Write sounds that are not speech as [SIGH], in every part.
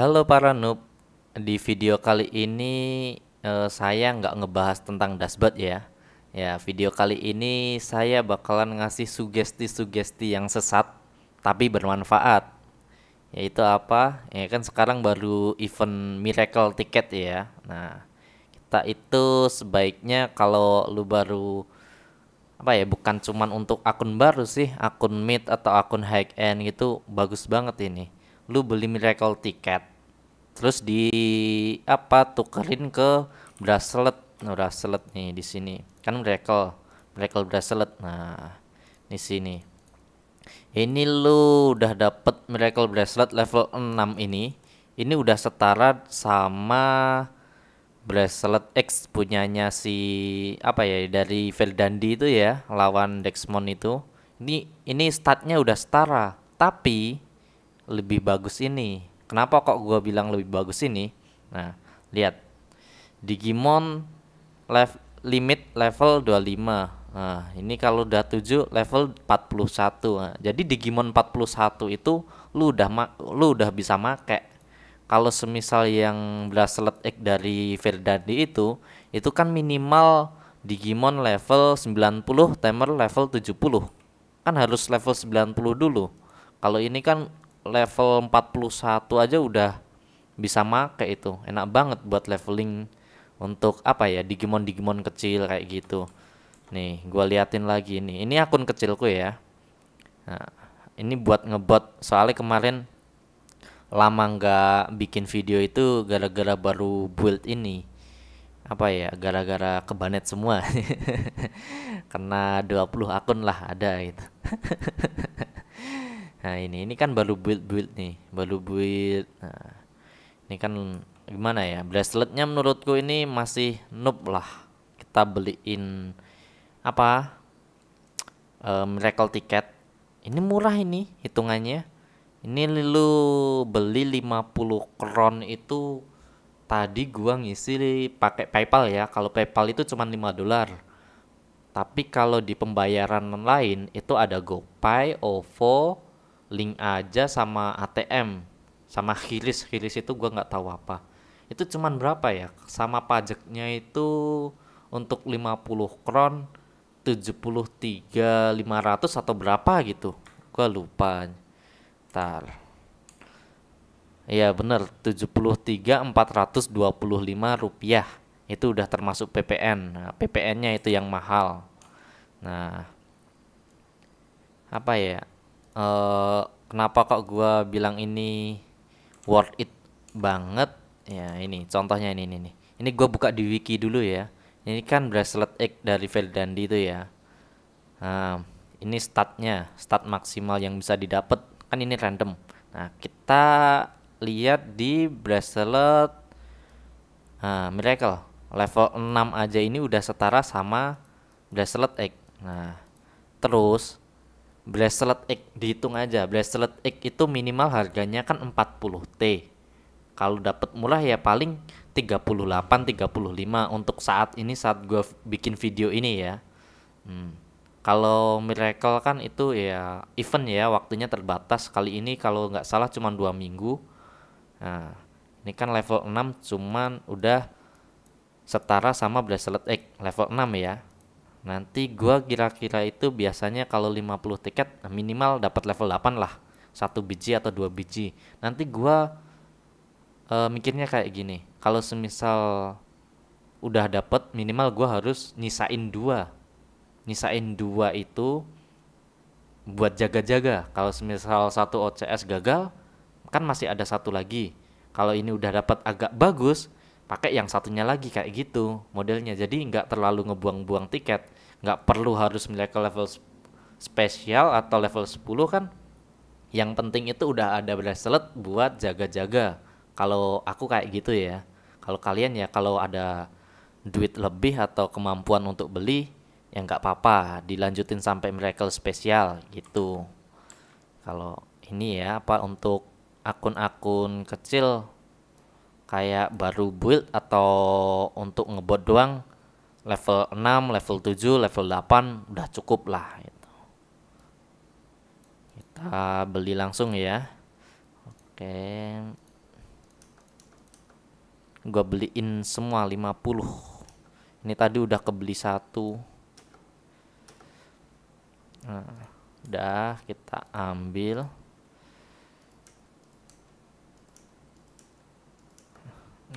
Halo para noob, di video kali ini eh, saya nggak ngebahas tentang dashboard ya. Ya, video kali ini saya bakalan ngasih sugesti-sugesti yang sesat tapi bermanfaat. Yaitu apa? Ya kan sekarang baru event miracle ticket ya. Nah, kita itu sebaiknya kalau lu baru apa ya bukan cuman untuk akun baru sih akun mid atau akun high end gitu bagus banget ini lu beli miracle tiket terus di apa tukerin ke bracelet nah bracelet nih di sini kan miracle miracle bracelet nah di sini ini lu udah dapet miracle bracelet level 6 ini ini udah setara sama bracelet X punyanya si apa ya dari Veldandi itu ya lawan Dexmon itu ini ini statnya udah setara tapi lebih bagus ini. Kenapa kok gue bilang lebih bagus ini? Nah, lihat. Digimon lev limit level 25. Nah, ini kalau udah 7 level 41. Nah, jadi Digimon 41 itu lu udah lu udah bisa make. Kalau semisal yang bracelet egg dari Verdandi itu, itu kan minimal Digimon level 90, Tamer level 70. Kan harus level 90 dulu. Kalau ini kan level 41 aja udah bisa make itu enak banget buat leveling untuk apa ya Digimon Digimon kecil kayak gitu nih gua liatin lagi ini ini akun kecilku ya nah, ini buat ngebot soalnya kemarin lama nggak bikin video itu gara-gara baru build ini apa ya gara-gara kebanet semua [LAUGHS] kena 20 akun lah ada itu [LAUGHS] Nah ini ini kan baru build build nih, baru build. Nah, ini kan gimana ya? Braceletnya menurutku ini masih noob lah. Kita beliin apa? Uh, miracle tiket Ini murah ini hitungannya. Ini lu beli 50 kron itu tadi gua ngisi pakai PayPal ya. Kalau PayPal itu cuma 5 dolar. Tapi kalau di pembayaran lain itu ada GoPay, OVO, link aja sama ATM sama kiris-kiris itu gue nggak tahu apa itu cuman berapa ya sama pajaknya itu untuk 50 kron 73 500 atau berapa gitu gue lupa ntar Iya bener 73 425 rupiah itu udah termasuk PPN nah, PPN nya itu yang mahal nah apa ya uh, kenapa kok gue bilang ini worth it banget ya ini contohnya ini ini nih ini gue buka di wiki dulu ya ini kan bracelet egg dari Veldandi itu ya nah, ini statnya stat maksimal yang bisa didapat kan ini random nah kita lihat di bracelet nah, miracle level 6 aja ini udah setara sama bracelet egg nah terus bracelet X dihitung aja bracelet X itu minimal harganya kan 40T kalau dapat murah ya paling 38 35 untuk saat ini saat gue bikin video ini ya hmm. kalau miracle kan itu ya event ya waktunya terbatas kali ini kalau nggak salah cuma dua minggu nah ini kan level 6 cuman udah setara sama bracelet X level 6 ya Nanti gua kira-kira itu biasanya kalau 50 tiket minimal dapat level 8 lah. Satu biji atau dua biji. Nanti gua e, mikirnya kayak gini. Kalau semisal udah dapat minimal gua harus nyisain dua. Nyisain dua itu buat jaga-jaga. Kalau semisal satu OCS gagal, kan masih ada satu lagi. Kalau ini udah dapat agak bagus, pakai yang satunya lagi kayak gitu modelnya jadi nggak terlalu ngebuang-buang tiket nggak perlu harus ke level spesial atau level 10 kan yang penting itu udah ada bracelet buat jaga-jaga kalau aku kayak gitu ya kalau kalian ya kalau ada duit lebih atau kemampuan untuk beli ya nggak apa-apa dilanjutin sampai miracle spesial gitu kalau ini ya apa untuk akun-akun kecil kayak baru build atau untuk ngebot doang level 6, level 7, level 8 udah cukup lah gitu. Kita beli langsung ya. Oke. Gua beliin semua 50. Ini tadi udah kebeli satu. Nah, udah kita ambil.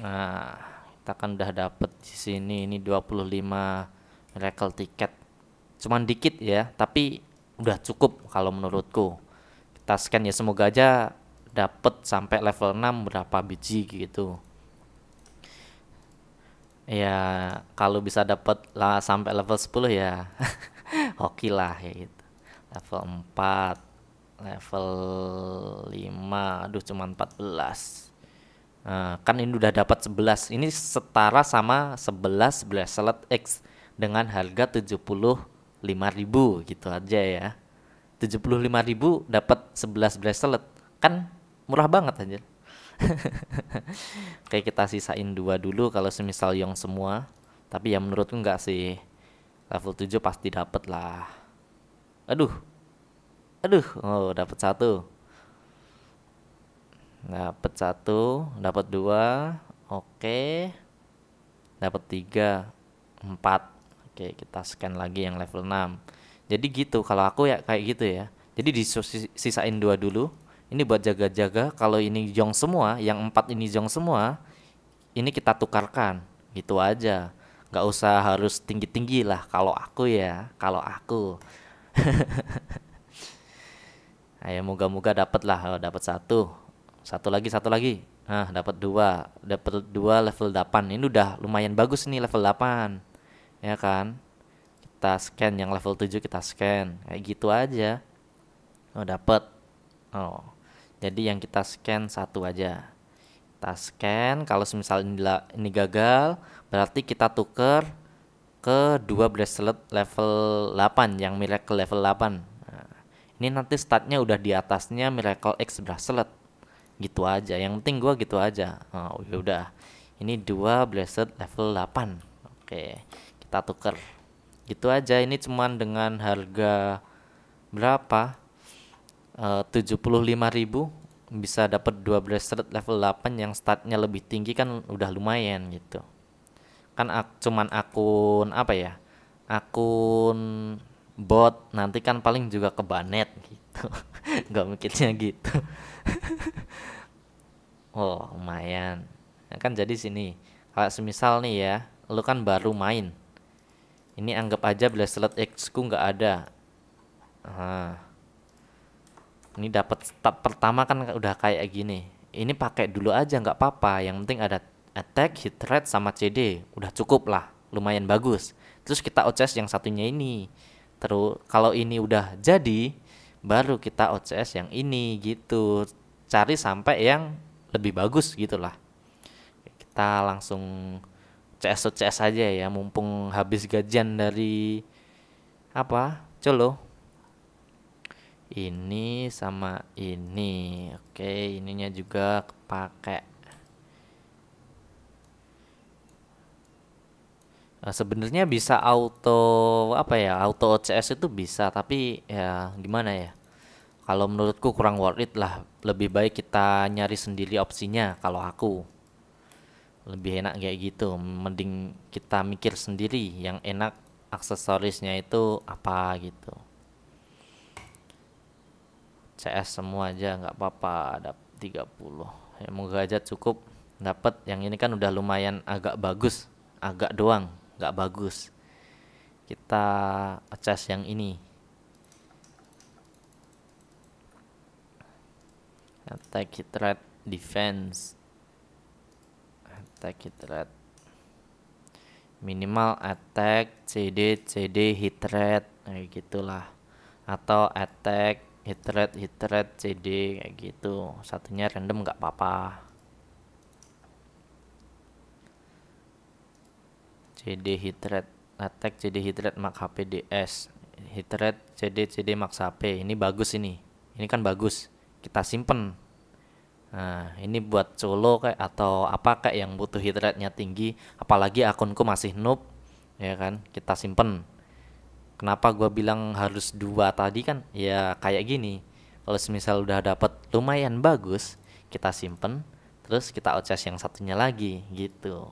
Nah, kita kan udah dapet di sini ini 25 miracle tiket. Cuman dikit ya, tapi udah cukup kalau menurutku. Kita scan ya semoga aja dapet sampai level 6 berapa biji gitu. Ya, kalau bisa dapet lah sampai level 10 ya. [LAUGHS] Hoki lah ya gitu. Level 4, level 5, aduh cuman 14 Eh, kan ini udah dapat 11. Ini setara sama 11 bracelet X dengan harga 75.000 gitu aja ya. 75.000 dapat 11 bracelet. Kan murah banget aja. [LAUGHS] Kayak kita sisain dua dulu kalau semisal yang semua. Tapi ya menurut enggak sih. Level 7 pasti dapat lah. Aduh. Aduh, oh dapat satu dapat satu dapat dua oke dapat tiga empat oke kita scan lagi yang level 6 jadi gitu kalau aku ya kayak gitu ya jadi disisain dua dulu ini buat jaga-jaga kalau ini jong semua yang empat ini jong semua ini kita tukarkan gitu aja nggak usah harus tinggi-tinggi lah kalau aku ya kalau aku [LAUGHS] ayo moga-moga dapat lah oh, dapat satu satu lagi satu lagi nah dapat dua dapat dua level 8 ini udah lumayan bagus nih level 8 ya kan kita scan yang level 7 kita scan kayak gitu aja oh dapat oh jadi yang kita scan satu aja kita scan kalau misal ini, ini gagal berarti kita tuker ke dua bracelet level 8 yang miracle level 8 nah, ini nanti statnya udah di atasnya miracle X bracelet gitu aja yang penting gua gitu aja oh ya udah ini dua blessed level 8 oke kita tuker gitu aja ini cuman dengan harga berapa eh, tujuh puluh lima ribu bisa dapat dua blessed level 8 yang statnya lebih tinggi kan udah lumayan gitu kan ak cuman akun apa ya akun bot nanti kan paling juga ke banet gitu [LAUGHS] nggak mikirnya gitu [LAUGHS] oh lumayan nah, kan jadi sini kalau semisal nih ya lu kan baru main ini anggap aja bracelet X ku nggak ada nah, ini dapat start pertama kan udah kayak gini ini pakai dulu aja nggak apa-apa yang penting ada attack hit rate sama CD udah cukup lah lumayan bagus terus kita OCS yang satunya ini terus kalau ini udah jadi baru kita OCS yang ini gitu cari sampai yang lebih bagus gitulah kita langsung CS to CS aja ya mumpung habis gajian dari apa colo ini sama ini oke ininya juga kepake eh, sebenarnya bisa auto apa ya auto OCS itu bisa tapi ya gimana ya kalau menurutku kurang worth it lah. Lebih baik kita nyari sendiri opsinya kalau aku. Lebih enak kayak gitu. Mending kita mikir sendiri yang enak aksesorisnya itu apa gitu. CS semua aja nggak apa-apa ada 30. Ya, moga aja cukup dapat yang ini kan udah lumayan agak bagus agak doang nggak bagus kita akses yang ini attack hit rate defense attack hit rate minimal attack CD CD hit rate kayak gitulah atau attack hit rate hit rate CD kayak gitu satunya random nggak apa-apa CD hit rate attack CD hit rate max HP DS hit rate CD CD max HP ini bagus ini ini kan bagus kita simpen Nah, ini buat solo kayak atau apa kayak yang butuh hit rate-nya tinggi, apalagi akunku masih noob, ya kan? Kita simpen. Kenapa gua bilang harus dua tadi kan? Ya kayak gini. Kalau semisal udah dapet lumayan bagus, kita simpen, terus kita ocas yang satunya lagi gitu.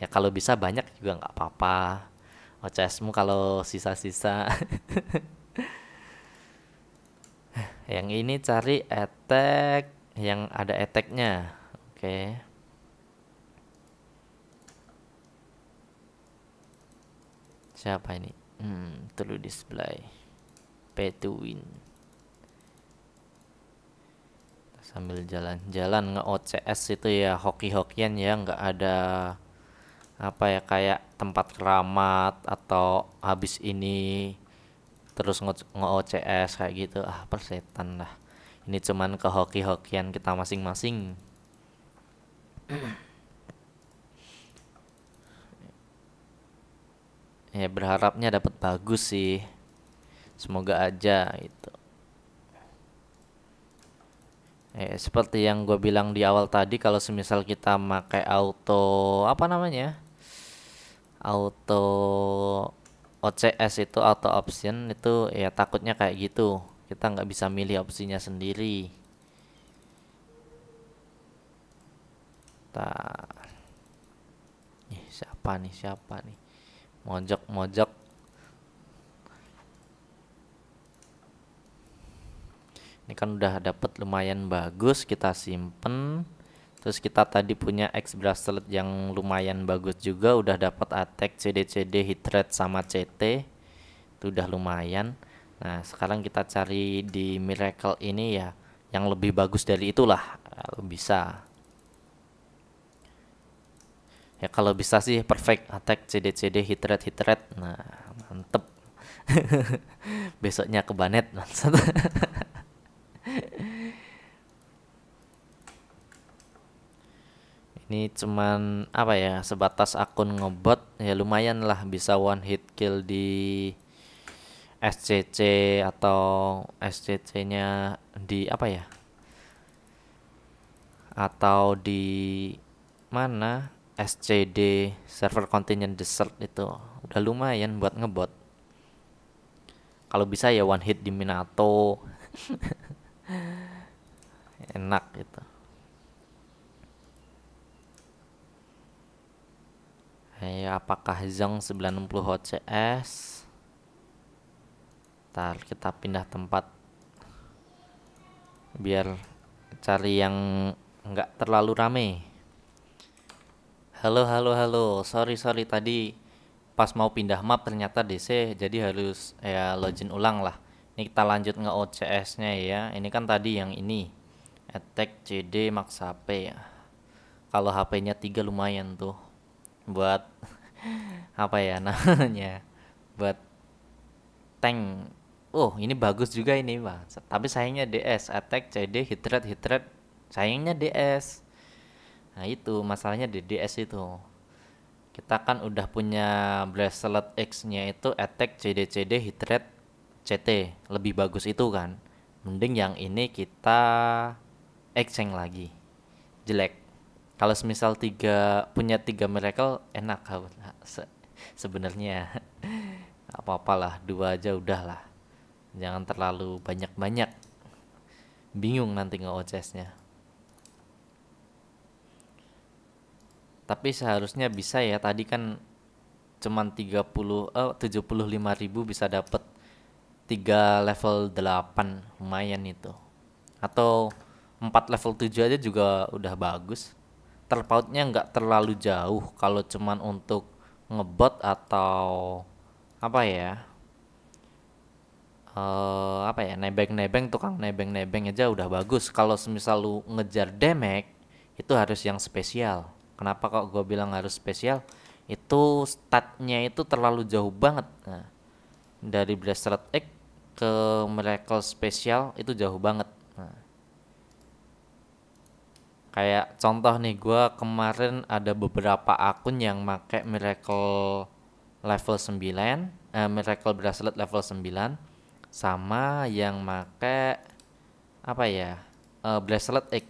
Ya kalau bisa banyak juga nggak apa-apa. Ocasmu kalau sisa-sisa. [LAUGHS] yang ini cari attack yang ada eteknya. Oke. Okay. Siapa ini? Hmm, perlu display. Pay to win. Sambil jalan-jalan nge-OCS itu ya hoki-hokian ya nggak ada apa ya kayak tempat keramat atau habis ini terus nge-OCS kayak gitu ah persetan lah ini cuman ke hoki-hokian kita masing-masing. [CLEARS THROAT] ya berharapnya dapat bagus sih. Semoga aja itu. Ya, seperti yang gue bilang di awal tadi kalau semisal kita pakai auto apa namanya? Auto OCS itu auto option itu ya takutnya kayak gitu kita nggak bisa milih opsinya sendiri tak nih siapa nih siapa nih mojok mojok ini kan udah dapet lumayan bagus kita simpen terus kita tadi punya X bracelet yang lumayan bagus juga udah dapat attack e CD CD hit rate sama CT itu udah lumayan Nah, sekarang kita cari di Miracle ini ya yang lebih bagus dari itulah kalau bisa. Ya kalau bisa sih perfect attack CD CD hit rate hit rate. Nah, mantep. [LAUGHS] Besoknya ke Banet [LAUGHS] ini cuman apa ya sebatas akun ngebot ya lumayan lah bisa one hit kill di SCC atau SCC-nya di apa ya? Atau di mana SCD server contingent desert itu udah lumayan buat ngebot. Kalau bisa ya one hit di Minato. [LAUGHS] Enak gitu. Ayo eh, apakah Zeng 960 HCS? Ntar kita pindah tempat biar cari yang nggak terlalu rame. Halo, halo, halo. Sorry, sorry tadi pas mau pindah map ternyata DC jadi harus ya login ulang lah. Ini kita lanjut nge OCS-nya ya. Ini kan tadi yang ini. Attack CD Max HP ya. Kalau HP-nya 3 lumayan tuh buat [LAUGHS] apa ya namanya buat tank oh ini bagus juga ini pak, tapi sayangnya DS attack CD hit rate hit rate sayangnya DS nah itu masalahnya di DS itu kita kan udah punya bracelet X nya itu attack CD CD hit rate CT lebih bagus itu kan mending yang ini kita exchange lagi jelek kalau semisal tiga punya tiga miracle enak nah, sebenarnya [LAUGHS] apa-apalah dua aja udahlah jangan terlalu banyak-banyak bingung nanti nge ngeocesnya tapi seharusnya bisa ya tadi kan cuman 30 eh, oh, ribu bisa dapet 3 level 8 lumayan itu atau 4 level 7 aja juga udah bagus terpautnya nggak terlalu jauh kalau cuman untuk ngebot atau apa ya uh, apa ya nebeng-nebeng tukang nebeng-nebeng aja udah bagus kalau semisal lu ngejar damage itu harus yang spesial kenapa kok gue bilang harus spesial itu statnya itu terlalu jauh banget nah, dari Blaster X ke Miracle spesial itu jauh banget nah, kayak contoh nih gue kemarin ada beberapa akun yang make Miracle level 9 eh, Miracle Bracelet level 9 sama yang make apa ya uh, bracelet X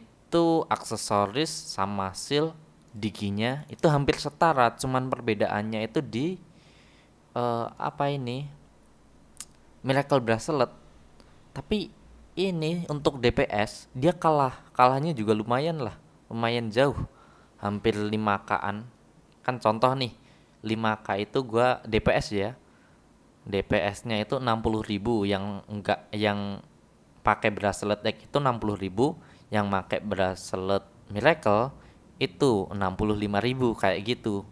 itu aksesoris sama seal diginya itu hampir setara cuman perbedaannya itu di uh, apa ini miracle bracelet tapi ini untuk DPS dia kalah kalahnya juga lumayan lah lumayan jauh hampir 5 an kan contoh nih 5k itu gua DPS ya DPS-nya itu 60.000 yang enggak yang pakai bracelet deck itu 60.000, yang pakai bracelet Miracle itu 65.000 kayak gitu.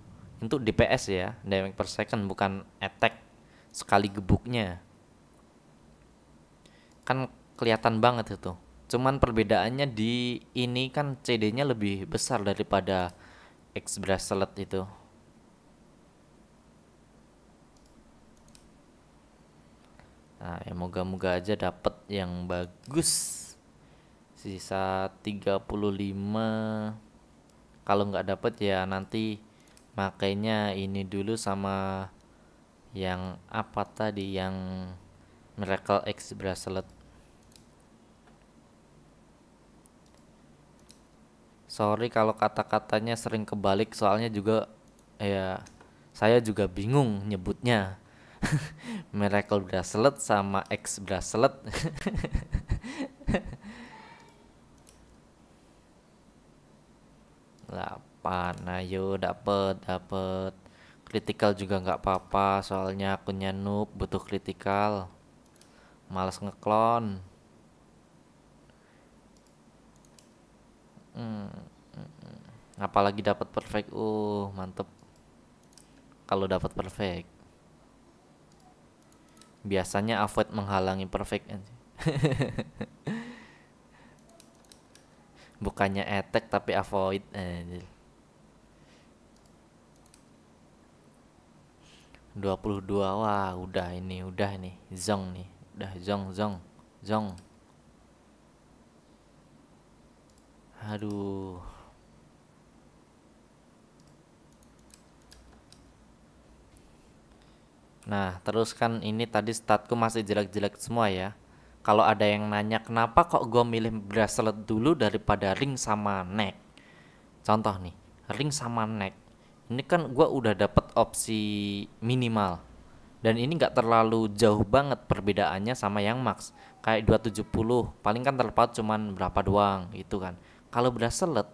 untuk DPS ya, damage per second bukan attack sekali gebuknya. Kan kelihatan banget itu. Cuman perbedaannya di ini kan CD-nya lebih besar daripada X bracelet itu. Nah, ya moga-moga aja dapat yang bagus. Sisa 35 kalau nggak dapat ya nanti makainya ini dulu sama yang apa tadi yang Miracle X bracelet. Sorry kalau kata-katanya sering kebalik soalnya juga ya saya juga bingung nyebutnya [LAUGHS] miracle bracelet sama X bracelet [LAUGHS] delapan ayo dapet dapet critical juga nggak apa-apa soalnya aku noob butuh critical males ngeklon hmm. hmm, hmm. apalagi dapat perfect uh mantep kalau dapat perfect biasanya avoid menghalangi perfect [LAUGHS] bukannya etek tapi avoid anjir 22 wah udah ini udah nih zong nih udah zong zong zong aduh Nah, terus kan ini tadi statku masih jelek-jelek semua ya. Kalau ada yang nanya kenapa kok gue milih bracelet dulu daripada ring sama neck. Contoh nih, ring sama neck. Ini kan gue udah dapet opsi minimal. Dan ini gak terlalu jauh banget perbedaannya sama yang max. Kayak 270, paling kan terpaut cuman berapa doang gitu kan. Kalau bracelet,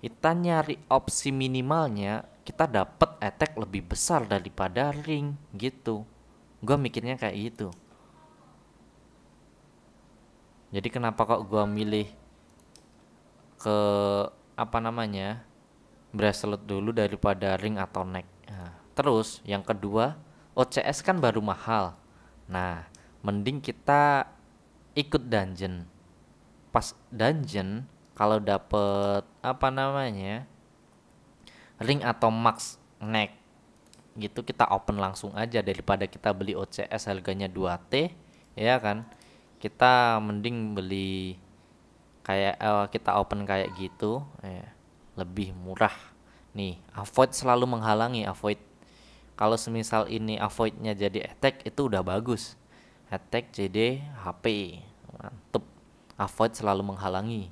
kita nyari opsi minimalnya kita dapat attack lebih besar daripada ring gitu gue mikirnya kayak gitu jadi kenapa kok gue milih ke apa namanya bracelet dulu daripada ring atau neck nah, terus yang kedua OCS kan baru mahal nah mending kita ikut dungeon pas dungeon kalau dapet apa namanya ring atau max neck gitu kita open langsung aja daripada kita beli OCS harganya 2T ya kan kita mending beli kayak eh, kita open kayak gitu ya lebih murah nih avoid selalu menghalangi avoid kalau semisal ini avoidnya jadi attack itu udah bagus attack jadi HP mantep avoid selalu menghalangi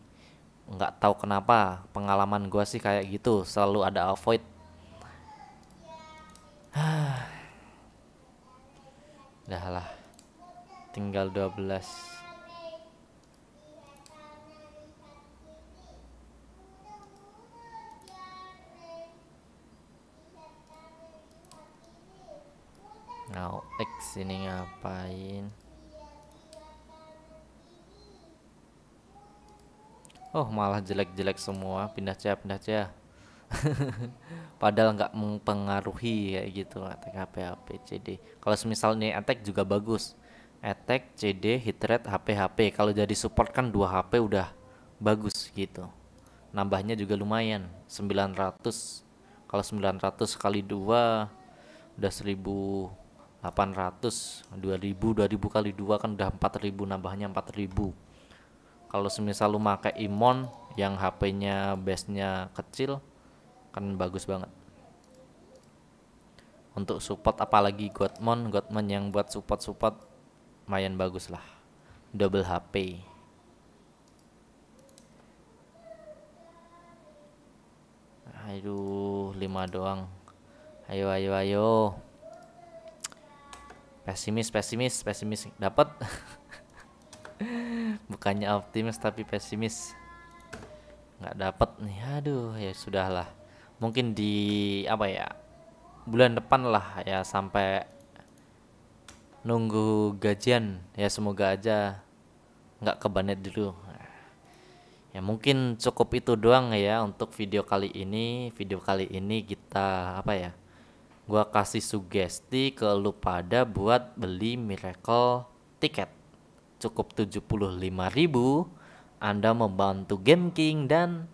nggak tahu kenapa pengalaman gue sih kayak gitu selalu ada avoid [SIGHS] dah lah tinggal 12 Now nah, X ini ngapain? oh malah jelek-jelek semua pindah cah pindah cah [LAUGHS] padahal nggak mempengaruhi kayak gitu attack HP HP CD kalau misalnya attack juga bagus attack CD hit rate HP HP kalau jadi support kan dua HP udah bagus gitu nambahnya juga lumayan 900 kalau 900 kali 2 udah 1800 2000 2000 kali 2 kan udah 4000 nambahnya 4000 kalau semisal lu pakai Imon yang HP-nya base-nya kecil kan bagus banget untuk support apalagi Godmon Godmon yang buat support-support lumayan bagus lah double HP aduh 5 doang ayo ayo ayo pesimis pesimis pesimis dapat [LAUGHS] bukannya optimis tapi pesimis nggak dapat nih aduh ya sudahlah mungkin di apa ya bulan depan lah ya sampai nunggu gajian ya semoga aja nggak kebanet dulu ya mungkin cukup itu doang ya untuk video kali ini video kali ini kita apa ya gua kasih sugesti ke lu pada buat beli miracle tiket cukup 75.000 Anda membantu Game King dan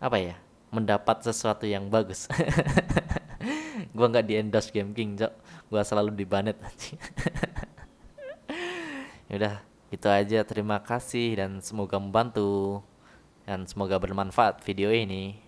apa ya mendapat sesuatu yang bagus [LAUGHS] gua nggak di endorse Game King cok gua selalu dibanet [LAUGHS] udah itu aja terima kasih dan semoga membantu dan semoga bermanfaat video ini